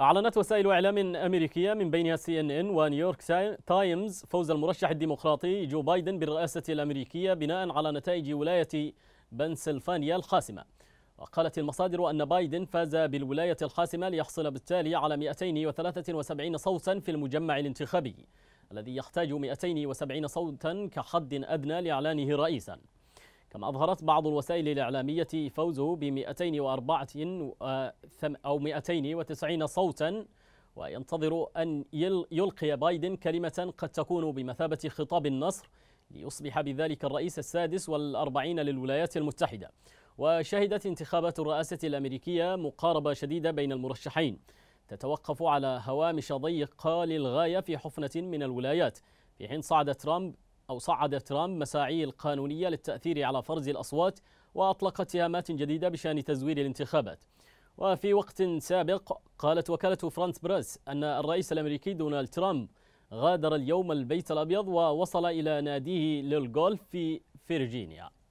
أعلنت وسائل إعلام أمريكية من بينها سي إن إن ونيويورك تايمز فوز المرشح الديمقراطي جو بايدن بالرئاسة الأمريكية بناء على نتائج ولاية بنسلفانيا الخاسمة وقالت المصادر أن بايدن فاز بالولاية الخاسمة ليحصل بالتالي على 273 صوتا في المجمع الانتخابي الذي يحتاج 270 صوتا كحد أدنى لإعلانه رئيساً كما أظهرت بعض الوسائل الإعلامية فوزه ب 204 أو 290 صوتا وينتظر أن يلقي بايدن كلمة قد تكون بمثابة خطاب النصر ليصبح بذلك الرئيس السادس والأربعين للولايات المتحدة وشهدت انتخابات الرئاسة الأمريكية مقاربة شديدة بين المرشحين تتوقف على هوامش ضيقة للغاية في حفنة من الولايات في حين صعد ترامب أو صعد ترامب مساعيه القانونية للتأثير على فرز الأصوات وأطلق اتهامات جديدة بشأن تزوير الانتخابات وفي وقت سابق قالت وكالة فرانس بريس أن الرئيس الأمريكي دونالد ترامب غادر اليوم البيت الأبيض ووصل إلى ناديه للغولف في فيرجينيا